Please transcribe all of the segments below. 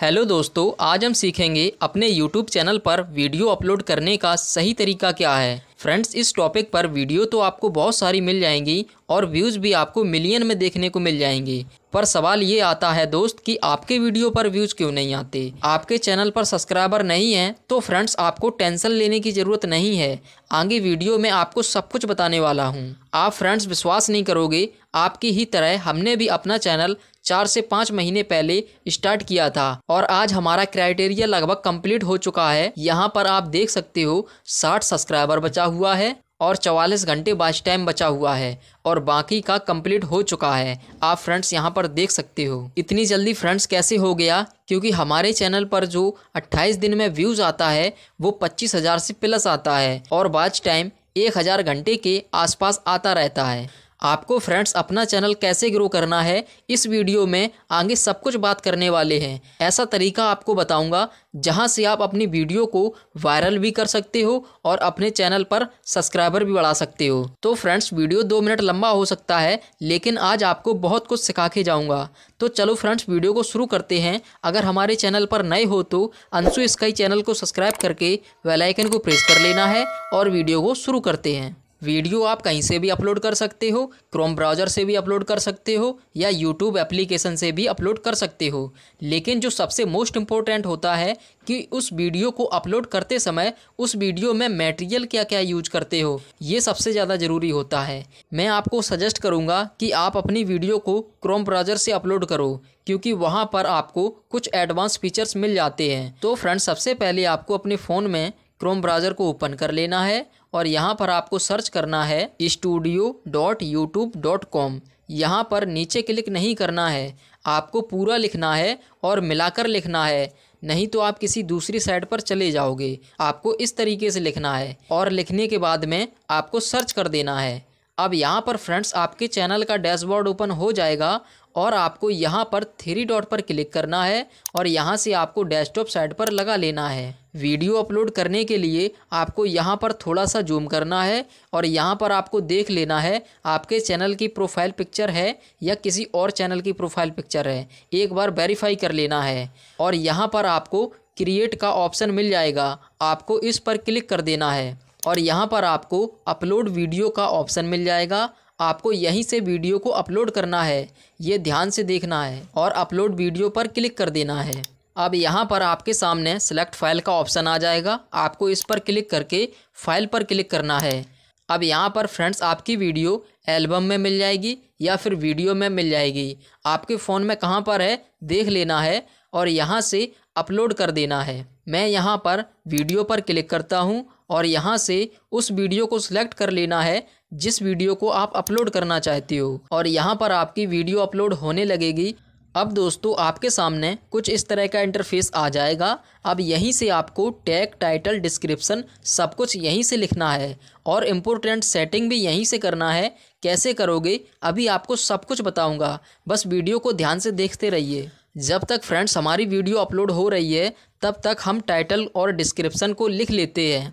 hello दोस्तों आज हम सीखेंगे अपने यूट्यूब चैनल पर वीडियो अपलोड करने का सही तरीका क्या है फ्रेंड्स इस टॉपिक पर वीडियो तो आपको बहुत सारी मिल जाएंगी और व्यूज़ भी आपको मिलियन में देखने को मिल जाएंगे पर सवाल ये आता है दोस्त कि आपके वीडियो पर व्यूज़ क्यों नहीं आते आपके चैनल पर सब्सक्राइबर नहीं है तो फ्रेंड्स आपको टेंशन लेने की ज़रूरत नहीं है आगे वीडियो में आपको सब कुछ बताने वाला हूँ आप फ्रेंड्स विश्वास नहीं करोगे आपकी ही तरह हमने भी अपना चैनल चार से पाँच महीने पहले स्टार्ट किया था और आज हमारा क्राइटेरिया लगभग कंप्लीट हो चुका है यहाँ पर आप देख सकते हो साठ सब्सक्राइबर बचा हुआ है और 44 घंटे बाद टाइम बचा हुआ है और बाकी का कंप्लीट हो चुका है आप फ्रेंड्स यहाँ पर देख सकते हो इतनी जल्दी फ्रेंड्स कैसे हो गया क्योंकि हमारे चैनल पर जो 28 दिन में व्यूज़ आता है वो 25,000 से प्लस आता है और बाद टाइम 1000 घंटे के आसपास आता रहता है आपको फ्रेंड्स अपना चैनल कैसे ग्रो करना है इस वीडियो में आगे सब कुछ बात करने वाले हैं ऐसा तरीका आपको बताऊंगा जहां से आप अपनी वीडियो को वायरल भी कर सकते हो और अपने चैनल पर सब्सक्राइबर भी बढ़ा सकते हो तो फ्रेंड्स वीडियो दो मिनट लंबा हो सकता है लेकिन आज आपको बहुत कुछ सिखा के जाऊँगा तो चलो फ्रेंड्स वीडियो को शुरू करते हैं अगर हमारे चैनल पर नए हो तो अंशु स्काई चैनल को सब्सक्राइब करके वेलाइकन को प्रेस कर लेना है और वीडियो को शुरू करते हैं वीडियो आप कहीं से भी अपलोड कर सकते हो क्रोम ब्राउज़र से भी अपलोड कर सकते हो या यूट्यूब एप्लीकेशन से भी अपलोड कर सकते हो लेकिन जो सबसे मोस्ट इम्पोर्टेंट होता है कि उस वीडियो को अपलोड करते समय उस वीडियो में मटेरियल क्या क्या यूज करते हो ये सबसे ज़्यादा ज़रूरी होता है मैं आपको सजेस्ट करूँगा कि आप अपनी वीडियो को क्रोम ब्राउज़र से अपलोड करो क्योंकि वहाँ पर आपको कुछ एडवांस फीचर्स मिल जाते हैं तो फ्रेंड्स सबसे पहले आपको अपने फ़ोन में क्रोम ब्राउज़र को ओपन कर लेना है और यहाँ पर आपको सर्च करना है studio dot YouTube dot com यहाँ पर नीचे क्लिक नहीं करना है आपको पूरा लिखना है और मिलाकर लिखना है नहीं तो आप किसी दूसरी साइट पर चले जाओगे आपको इस तरीके से लिखना है और लिखने के बाद में आपको सर्च कर देना है अब यहाँ पर फ्रेंड्स आपके चैनल का डैशबोर्ड ओपन हो जाएगा और आपको यहाँ पर थ्री डॉट पर क्लिक करना है और यहाँ से आपको डेस्कटॉप साइट पर लगा लेना है वीडियो अपलोड करने के लिए आपको यहाँ पर थोड़ा सा जूम करना है और यहाँ पर आपको देख लेना है आपके चैनल की प्रोफाइल पिक्चर है या किसी और चैनल की प्रोफाइल पिक्चर है एक बार वेरीफाई कर लेना है और यहाँ पर आपको क्रिएट का ऑप्शन मिल जाएगा आपको इस पर क्लिक कर देना है और यहाँ पर आपको अपलोड वीडियो का ऑप्शन मिल जाएगा आपको यहीं से वीडियो को अपलोड करना है ये ध्यान से देखना है और अपलोड वीडियो पर क्लिक कर देना है अब यहाँ पर आपके सामने सेलेक्ट फाइल का ऑप्शन आ जाएगा आपको इस पर क्लिक करके फाइल पर क्लिक करना है अब यहाँ पर फ्रेंड्स आपकी वीडियो एल्बम में मिल जाएगी या फिर वीडियो में मिल जाएगी आपके फ़ोन में कहाँ पर है देख लेना है और यहाँ से अपलोड कर देना है मैं यहाँ पर वीडियो पर क्लिक करता हूँ और यहाँ से उस वीडियो को सिलेक्ट कर लेना है जिस वीडियो को आप अपलोड करना चाहते हो और यहाँ पर आपकी वीडियो अपलोड होने लगेगी अब दोस्तों आपके सामने कुछ इस तरह का इंटरफेस आ जाएगा अब यहीं से आपको टैग टाइटल डिस्क्रिप्शन सब कुछ यहीं से लिखना है और इम्पोर्टेंट सेटिंग भी यहीं से करना है कैसे करोगे अभी आपको सब कुछ बताऊंगा बस वीडियो को ध्यान से देखते रहिए जब तक फ्रेंड्स हमारी वीडियो अपलोड हो रही है तब तक हम टाइटल और डिस्क्रिप्सन को लिख लेते हैं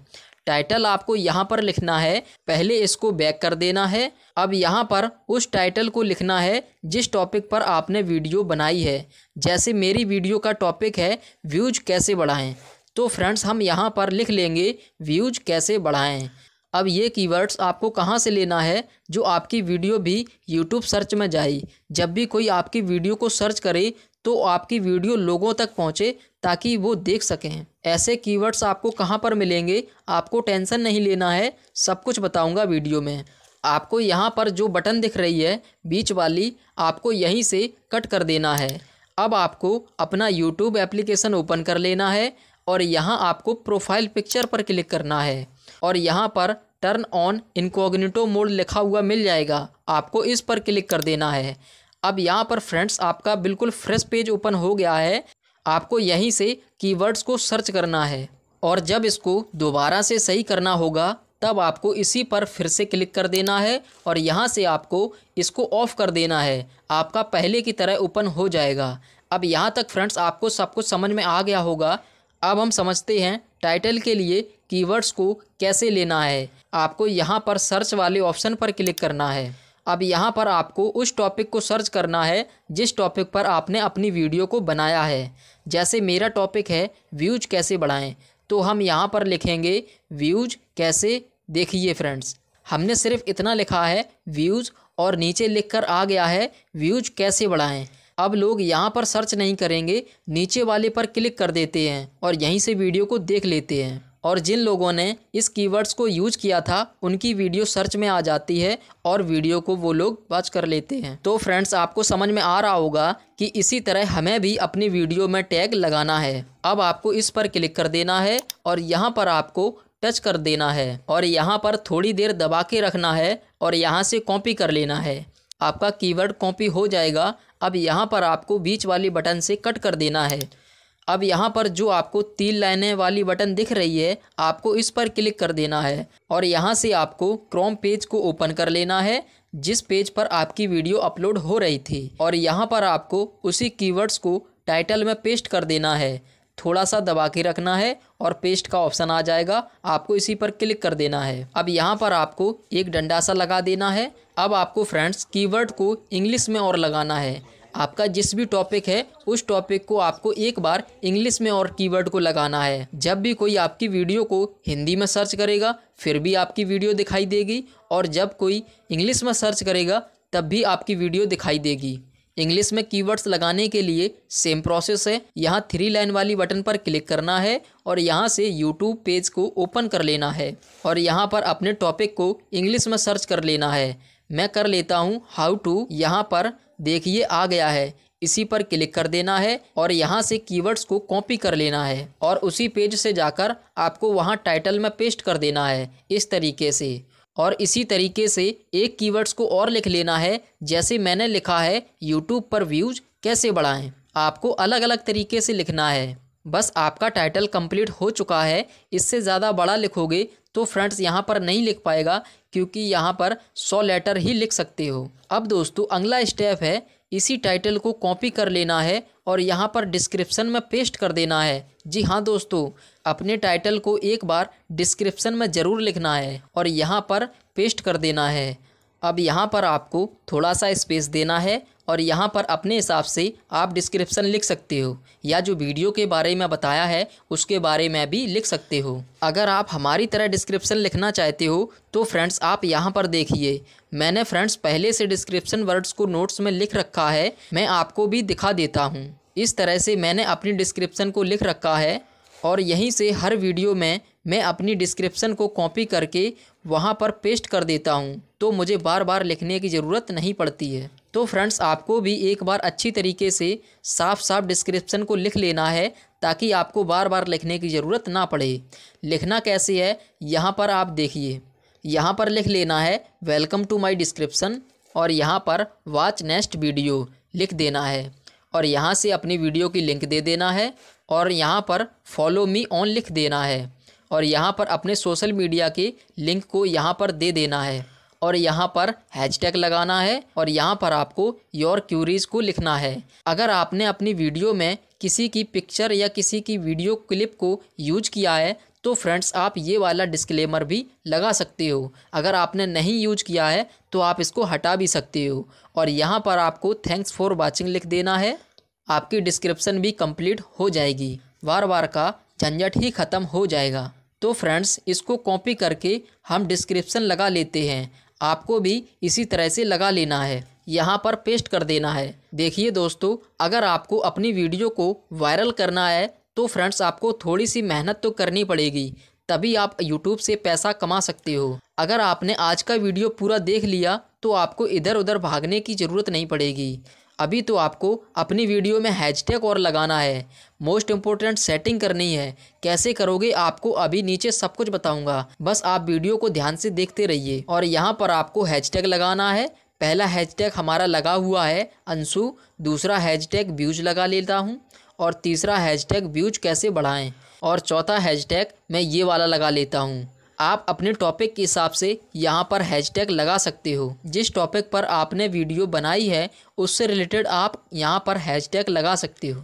टाइटल आपको यहाँ पर लिखना है पहले इसको बैक कर देना है अब यहाँ पर उस टाइटल को लिखना है जिस टॉपिक पर आपने वीडियो बनाई है जैसे मेरी वीडियो का टॉपिक है व्यूज कैसे बढ़ाएं तो फ्रेंड्स हम यहाँ पर लिख लेंगे व्यूज कैसे बढ़ाएं अब ये कीवर्ड्स आपको कहाँ से लेना है जो आपकी वीडियो भी यूट्यूब सर्च में जाए जब भी कोई आपकी वीडियो को सर्च करे तो आपकी वीडियो लोगों तक पहुँचे ताकि वो देख सकें ऐसे कीवर्ड्स आपको कहाँ पर मिलेंगे आपको टेंशन नहीं लेना है सब कुछ बताऊँगा वीडियो में आपको यहाँ पर जो बटन दिख रही है बीच वाली आपको यहीं से कट कर देना है अब आपको अपना यूट्यूब एप्लीकेशन ओपन कर लेना है और यहाँ आपको प्रोफाइल पिक्चर पर क्लिक करना है और यहाँ पर टर्न ऑन इनकोगनीटो मोड लिखा हुआ मिल जाएगा आपको इस पर क्लिक कर देना है अब यहाँ पर फ्रेंड्स आपका बिल्कुल फ्रेश पेज ओपन हो गया है आपको यहीं से कीवर्ड्स को सर्च करना है और जब इसको दोबारा से सही करना होगा तब आपको इसी पर फिर से क्लिक कर देना है और यहाँ से आपको इसको ऑफ़ कर देना है आपका पहले की तरह ओपन हो जाएगा अब यहाँ तक फ्रेंड्स आपको सब कुछ समझ में आ गया होगा अब हम समझते हैं टाइटल के लिए कीवर्ड्स को कैसे लेना है आपको यहाँ पर सर्च वाले ऑप्शन पर क्लिक करना है अब यहाँ पर आपको उस टॉपिक को सर्च करना है जिस टॉपिक पर आपने अपनी वीडियो को बनाया है जैसे मेरा टॉपिक है व्यूज कैसे बढ़ाएं तो हम यहाँ पर लिखेंगे व्यूज कैसे देखिए फ्रेंड्स हमने सिर्फ इतना लिखा है व्यूज़ और नीचे कर आ गया है व्यूज कैसे बढ़ाएं अब लोग यहाँ पर सर्च नहीं करेंगे नीचे वाले पर क्लिक कर देते हैं और यहीं से वीडियो को देख लेते हैं और जिन लोगों ने इस कीवर्ड्स को यूज किया था उनकी वीडियो सर्च में आ जाती है और वीडियो को वो लोग वॉच कर लेते हैं तो फ्रेंड्स आपको समझ में आ रहा होगा कि इसी तरह हमें भी अपनी वीडियो में टैग लगाना है अब आपको इस पर क्लिक कर देना है और यहाँ पर आपको टच कर देना है और यहाँ पर थोड़ी देर दबा के रखना है और यहाँ से कॉपी कर लेना है आपका कीवर्ड कॉपी हो जाएगा अब यहाँ पर आपको बीच वाली बटन से कट कर देना है अब यहाँ पर जो आपको तीन लाइनें वाली बटन दिख रही है आपको इस पर क्लिक कर देना है और यहाँ से आपको क्रोम पेज को ओपन कर लेना है जिस पेज पर आपकी वीडियो अपलोड हो रही थी और यहाँ पर आपको उसी कीवर्ड्स को टाइटल में पेस्ट कर देना है थोड़ा सा दबा के रखना है और पेस्ट का ऑप्शन आ जाएगा आपको इसी पर क्लिक कर देना है अब यहाँ पर आपको एक डंडा सा लगा देना है अब आपको फ्रेंड्स कीवर्ड को इंग्लिश में और लगाना है आपका जिस भी टॉपिक है उस टॉपिक को आपको एक बार इंग्लिश में और कीवर्ड को लगाना है जब भी कोई आपकी वीडियो को हिंदी में सर्च करेगा फिर भी आपकी वीडियो दिखाई देगी और जब कोई इंग्लिश में सर्च करेगा तब भी आपकी वीडियो दिखाई देगी इंग्लिश में कीवर्ड्स लगाने के लिए सेम प्रोसेस है यहाँ थ्री लाइन वाली बटन पर क्लिक करना है और यहाँ से यूट्यूब पेज को ओपन कर लेना है और यहाँ पर अपने टॉपिक को इंग्लिश में सर्च कर लेना है मैं कर लेता हूँ हाउ टू यहाँ पर देखिए आ गया है इसी पर क्लिक कर देना है और यहाँ से कीवर्ड्स को कॉपी कर लेना है और उसी पेज से जाकर आपको वहाँ टाइटल में पेस्ट कर देना है इस तरीके से और इसी तरीके से एक कीवर्ड्स को और लिख लेना है जैसे मैंने लिखा है यूट्यूब पर व्यूज़ कैसे बढ़ाएं आपको अलग अलग तरीके से लिखना है बस आपका टाइटल कंप्लीट हो चुका है इससे ज़्यादा बड़ा लिखोगे तो फ्रेंड्स यहाँ पर नहीं लिख पाएगा क्योंकि यहाँ पर सौ लेटर ही लिख सकते हो अब दोस्तों अगला स्टेप है इसी टाइटल को कॉपी कर लेना है और यहाँ पर डिस्क्रिप्शन में पेस्ट कर देना है जी हाँ दोस्तों अपने टाइटल को एक बार डिस्क्रिप्शन में ज़रूर लिखना है और यहाँ पर पेस्ट कर देना है अब यहाँ पर आपको थोड़ा सा स्पेस देना है और यहाँ पर अपने हिसाब से आप डिस्क्रिप्शन लिख सकते हो या जो वीडियो के बारे में बताया है उसके बारे में भी लिख सकते हो अगर आप हमारी तरह डिस्क्रिप्शन लिखना चाहते हो तो फ्रेंड्स आप यहाँ पर देखिए मैंने फ्रेंड्स पहले से डिस्क्रिप्शन वर्ड्स को नोट्स में लिख रखा है मैं आपको भी दिखा देता हूँ इस तरह से मैंने अपनी डिस्क्रिप्सन को लिख रखा है और यहीं से हर वीडियो में मैं अपनी डिस्क्रिप्शन को कॉपी करके वहाँ पर पेस्ट कर देता हूँ तो मुझे बार बार लिखने की ज़रूरत नहीं पड़ती है तो फ्रेंड्स आपको भी एक बार अच्छी तरीके से साफ साफ डिस्क्रिप्शन को लिख लेना है ताकि आपको बार बार लिखने की ज़रूरत ना पड़े लिखना कैसे है यहाँ पर आप देखिए यहाँ पर लिख लेना है वेलकम टू माई डिस्क्रिप्सन और यहाँ पर वाच नेक्स्ट वीडियो लिख देना है और यहाँ से अपनी वीडियो की लिंक दे देना है और यहाँ पर फॉलो मी ऑन लिख देना है और यहाँ पर अपने सोशल मीडिया के लिंक को यहाँ पर दे देना है और यहाँ पर हैशटैग लगाना है और यहाँ पर आपको योर क्यूरीज को लिखना है अगर आपने अपनी वीडियो में किसी की पिक्चर या किसी की वीडियो क्लिप को यूज किया है तो फ्रेंड्स आप ये वाला डिस्क्लेमर भी लगा सकते हो अगर आपने नहीं यूज किया है तो आप इसको हटा भी सकते हो और यहाँ पर आपको थैंक्स फॉर वॉचिंग लिख देना है आपकी डिस्क्रिप्शन भी कंप्लीट हो जाएगी बार बार का झंझट ही ख़त्म हो जाएगा तो फ्रेंड्स इसको कॉपी करके हम डिस्क्रिप्शन लगा लेते हैं आपको भी इसी तरह से लगा लेना है यहाँ पर पेस्ट कर देना है देखिए दोस्तों अगर आपको अपनी वीडियो को वायरल करना है तो फ्रेंड्स आपको थोड़ी सी मेहनत तो करनी पड़ेगी तभी आप यूट्यूब से पैसा कमा सकते हो अगर आपने आज का वीडियो पूरा देख लिया तो आपको इधर उधर भागने की ज़रूरत नहीं पड़ेगी अभी तो आपको अपनी वीडियो में हैजटैग और लगाना है मोस्ट इम्पोर्टेंट सेटिंग करनी है कैसे करोगे आपको अभी नीचे सब कुछ बताऊंगा बस आप वीडियो को ध्यान से देखते रहिए और यहाँ पर आपको हैजटैग लगाना है पहला हैजटैग हमारा लगा हुआ है अंशु दूसरा हैजटैग व्यूज लगा लेता हूँ और तीसरा हैजटैग व्यूज कैसे बढ़ाएँ और चौथा हैजटैग मैं ये वाला लगा लेता हूँ आप अपने टॉपिक के हिसाब से यहाँ पर हैशटैग लगा सकते हो जिस टॉपिक पर आपने वीडियो बनाई है उससे रिलेटेड आप यहाँ पर हैशटैग लगा सकते हो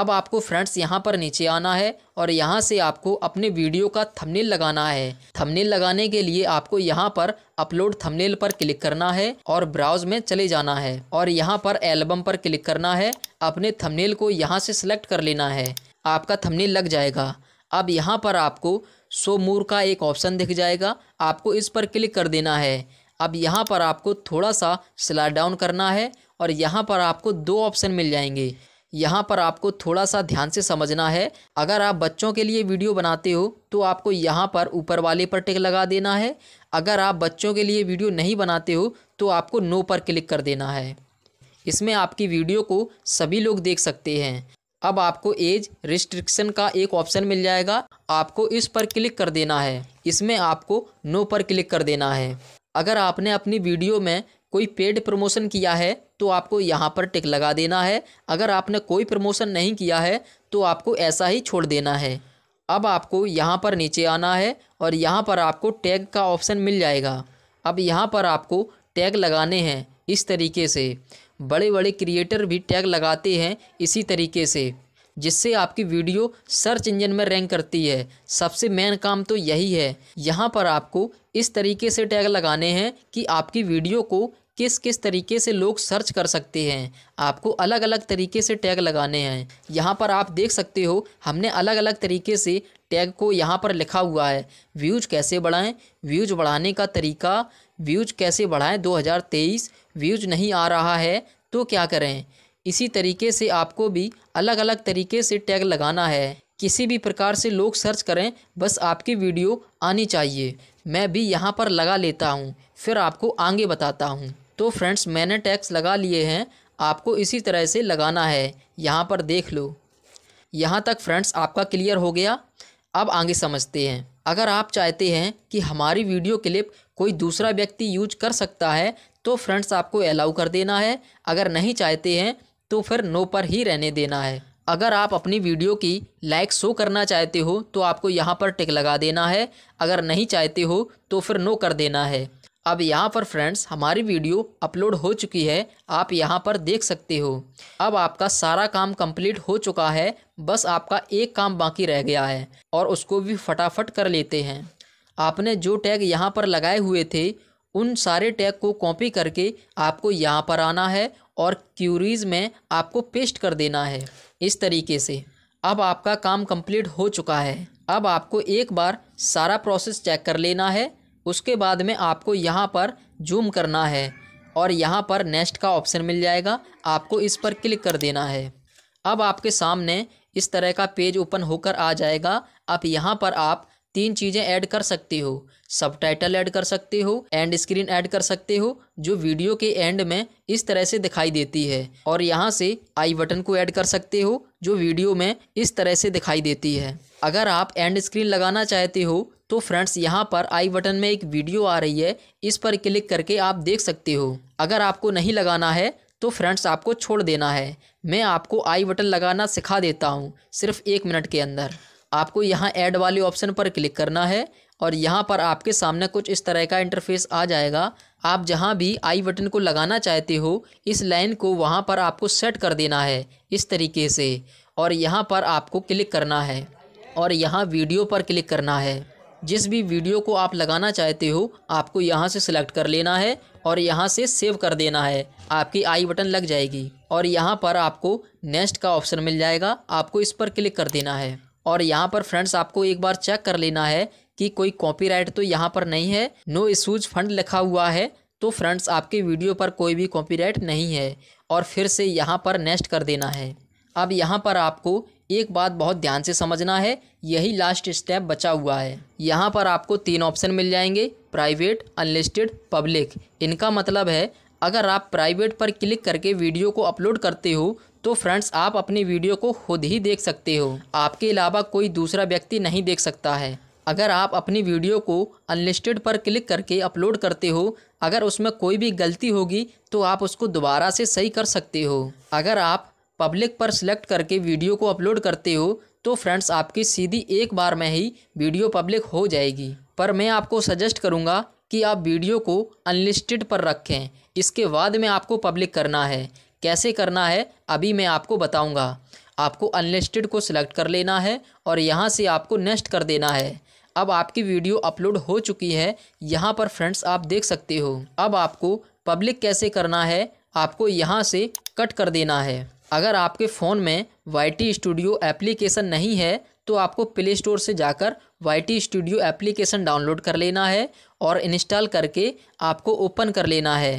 अब आपको फ्रेंड्स यहाँ पर नीचे आना है और यहाँ से आपको अपने वीडियो का थंबनेल लगाना है थंबनेल लगाने के लिए आपको यहाँ पर अपलोड थंबनेल पर क्लिक करना है और ब्राउज में चले जाना है और यहाँ पर एल्बम पर क्लिक करना है अपने थंबनेल को यहाँ से सिलेक्ट कर लेना है आपका थंबनेल लग जाएगा अब यहाँ पर आपको सो मोर का एक ऑप्शन दिख जाएगा आपको इस पर क्लिक कर देना है अब यहाँ पर आपको थोड़ा सा स्लाइड डाउन करना है और यहाँ पर आपको दो ऑप्शन मिल जाएंगे यहाँ पर आपको थोड़ा सा ध्यान से समझना है अगर आप बच्चों के लिए वीडियो बनाते हो तो आपको यहाँ पर ऊपर वाले पर टिक लगा देना है अगर आप बच्चों के लिए वीडियो नहीं बनाते हो तो आपको नो पर क्लिक कर देना है इसमें आपकी वीडियो को सभी लोग देख सकते हैं अब आपको एज रिस्ट्रिक्शन का एक ऑप्शन मिल जाएगा आपको इस पर क्लिक कर देना है इसमें आपको नो पर क्लिक कर देना है अगर आपने अपनी वीडियो में कोई पेड प्रमोशन किया है तो आपको यहाँ पर टिक लगा देना है अगर आपने कोई प्रमोशन नहीं किया है तो आपको ऐसा ही छोड़ देना है अब आपको यहाँ पर नीचे आना है और यहाँ पर आपको टैग का ऑप्शन मिल जाएगा अब यहाँ पर आपको टैग लगाने हैं इस तरीके से बड़े बड़े क्रिएटर भी टैग लगाते हैं इसी तरीके से जिससे आपकी वीडियो सर्च इंजन में रैंक करती है सबसे मेन काम तो यही है यहाँ पर आपको इस तरीके से टैग लगाने हैं कि आपकी वीडियो को किस किस तरीके से लोग सर्च कर सकते हैं आपको अलग अलग तरीके से टैग लगाने हैं यहाँ पर आप देख सकते हो हमने अलग अलग तरीके से टैग को यहाँ पर लिखा हुआ है व्यूज कैसे बढ़ाएं व्यूज बढ़ाने का तरीका व्यूज कैसे बढ़ाएं 2023 व्यूज नहीं आ रहा है तो क्या करें इसी तरीके से आपको भी अलग अलग तरीके से टैग लगाना है किसी भी प्रकार से लोग सर्च करें बस आपकी वीडियो आनी चाहिए मैं भी यहाँ पर लगा लेता हूँ फिर आपको आगे बताता हूँ तो फ्रेंड्स मैंने टैक्स लगा लिए हैं आपको इसी तरह से लगाना है यहाँ पर देख लो यहाँ तक फ्रेंड्स आपका क्लियर हो गया अब आगे समझते हैं अगर आप चाहते हैं कि हमारी वीडियो क्लिप कोई दूसरा व्यक्ति यूज कर सकता है तो फ्रेंड्स आपको अलाउ कर देना है अगर नहीं चाहते हैं तो फिर नो पर ही रहने देना है अगर आप अपनी वीडियो की लाइक शो करना चाहते हो तो आपको यहाँ पर टिक लगा देना है अगर नहीं चाहते हो तो फिर नो कर देना है अब यहाँ पर फ्रेंड्स हमारी वीडियो अपलोड हो चुकी है आप यहाँ पर देख सकते हो अब आपका सारा काम कंप्लीट हो चुका है बस आपका एक काम बाकी रह गया है और उसको भी फटाफट कर लेते हैं आपने जो टैग यहाँ पर लगाए हुए थे उन सारे टैग को कॉपी करके आपको यहाँ पर आना है और क्यूरीज में आपको पेस्ट कर देना है इस तरीके से अब आपका काम कंप्लीट हो चुका है अब आपको एक बार सारा प्रोसेस चेक कर लेना है उसके बाद में आपको यहाँ पर जूम करना है और यहाँ पर नेक्स्ट का ऑप्शन मिल जाएगा आपको इस पर क्लिक कर देना है अब आपके सामने इस तरह का पेज ओपन होकर आ जाएगा अब यहाँ पर आप तीन चीज़ें ऐड कर सकते हो सब टाइटल ऐड कर सकते हो एंड स्क्रीन ऐड कर सकते हो जो वीडियो के एंड में इस तरह से दिखाई देती है और यहाँ से आई बटन को ऐड कर सकते हो जो वीडियो में इस तरह से दिखाई देती है अगर आप एंड स्क्रीन लगाना चाहते हो तो फ्रेंड्स यहाँ पर आई बटन में एक वीडियो आ रही है इस पर क्लिक करके आप देख सकते हो अगर आपको नहीं लगाना है तो फ्रेंड्स आपको छोड़ देना है मैं आपको आई बटन लगाना सिखा देता हूँ सिर्फ एक मिनट के अंदर आपको यहाँ ऐड वाले ऑप्शन पर क्लिक करना है और यहाँ पर आपके सामने कुछ इस तरह का इंटरफेस आ जाएगा आप जहाँ भी आई बटन को लगाना चाहते हो इस लाइन को वहाँ पर आपको सेट कर देना है इस तरीके से और यहाँ पर आपको क्लिक करना है और यहाँ वीडियो पर क्लिक करना है जिस भी वीडियो को आप लगाना चाहते हो आपको यहाँ से सिलेक्ट कर लेना है और यहाँ से सेव कर देना है आपकी आई बटन लग जाएगी और यहाँ पर आपको नेक्स्ट का ऑप्शन मिल जाएगा आपको इस पर क्लिक कर देना है और यहाँ पर फ्रेंड्स आपको एक बार चेक कर लेना है कि कोई कॉपीराइट तो यहाँ पर नहीं है नो इशूज फंड लिखा हुआ है तो फ्रेंड्स आपके वीडियो पर कोई भी कॉपीराइट नहीं है और फिर से यहाँ पर नेक्स्ट कर देना है अब यहाँ पर आपको एक बात बहुत ध्यान से समझना है यही लास्ट स्टेप बचा हुआ है यहाँ पर आपको तीन ऑप्शन मिल जाएंगे प्राइवेट अनलिस्टेड पब्लिक इनका मतलब है अगर आप प्राइवेट पर क्लिक करके वीडियो को अपलोड करते हो तो फ्रेंड्स आप अपनी वीडियो को खुद ही देख सकते हो आपके अलावा कोई दूसरा व्यक्ति नहीं देख सकता है अगर आप अपनी वीडियो को अनलिस्टेड पर क्लिक करके अपलोड करते हो अगर उसमें कोई भी गलती होगी तो आप उसको दोबारा से सही कर सकते हो अगर आप पब्लिक पर सिलेक्ट करके वीडियो को अपलोड करते हो तो फ्रेंड्स आपकी सीधी एक बार में ही वीडियो पब्लिक हो जाएगी पर मैं आपको सजेस्ट करूँगा कि आप वीडियो को अनलिस्टेड पर रखें इसके बाद में आपको पब्लिक करना है कैसे करना है अभी मैं आपको बताऊँगा आपको अनलिस्टेड को सिलेक्ट कर लेना है और यहाँ से आपको नेक्स्ट कर देना है अब आपकी वीडियो अपलोड हो चुकी है यहाँ पर फ्रेंड्स आप देख सकते हो अब आपको पब्लिक कैसे करना है आपको यहाँ से कट कर देना है अगर आपके फ़ोन में वाई टी स्टूडियो एप्लीकेशन नहीं है तो आपको प्ले स्टोर से जाकर Y T studio application download कर लेना है और इंस्टॉल करके आपको ओपन कर लेना है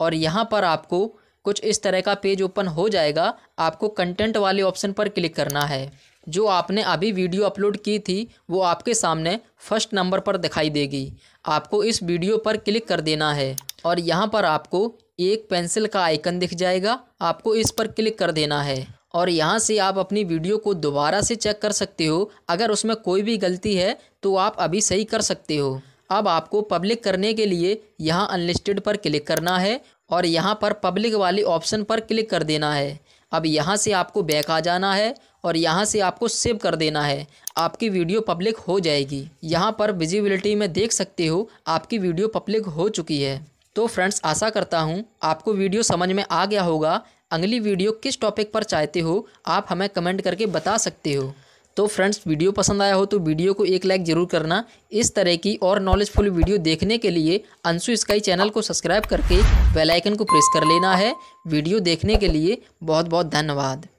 और यहाँ पर आपको कुछ इस तरह का पेज ओपन हो जाएगा आपको कंटेंट वाले ऑप्शन पर क्लिक करना है जो आपने अभी वीडियो अपलोड की थी वो आपके सामने फर्स्ट नंबर पर दिखाई देगी आपको इस वीडियो पर क्लिक कर देना है और यहाँ पर आपको एक पेंसिल का आइकन दिख जाएगा आपको इस पर क्लिक कर देना है और यहाँ से आप अपनी वीडियो को दोबारा से चेक कर सकते हो अगर उसमें कोई भी गलती है तो आप अभी सही कर सकते हो अब आपको पब्लिक करने के लिए यहाँ अनलिस्टेड पर क्लिक करना है और यहाँ पर पब्लिक वाले ऑप्शन पर क्लिक कर देना है अब यहाँ से आपको बैक आ जाना है और यहाँ से आपको सेव कर देना है आपकी वीडियो पब्लिक हो जाएगी यहाँ पर विजिबिलिटी में देख सकते हो आपकी वीडियो पब्लिक हो चुकी है तो फ्रेंड्स आशा करता हूँ आपको वीडियो समझ में आ गया होगा अगली वीडियो किस टॉपिक पर चाहते हो आप हमें कमेंट करके बता सकते हो तो फ्रेंड्स वीडियो पसंद आया हो तो वीडियो को एक लाइक ज़रूर करना इस तरह की और नॉलेजफुल वीडियो देखने के लिए अंशु स्काई चैनल को सब्सक्राइब करके बेलाइकन को प्रेस कर लेना है वीडियो देखने के लिए बहुत बहुत धन्यवाद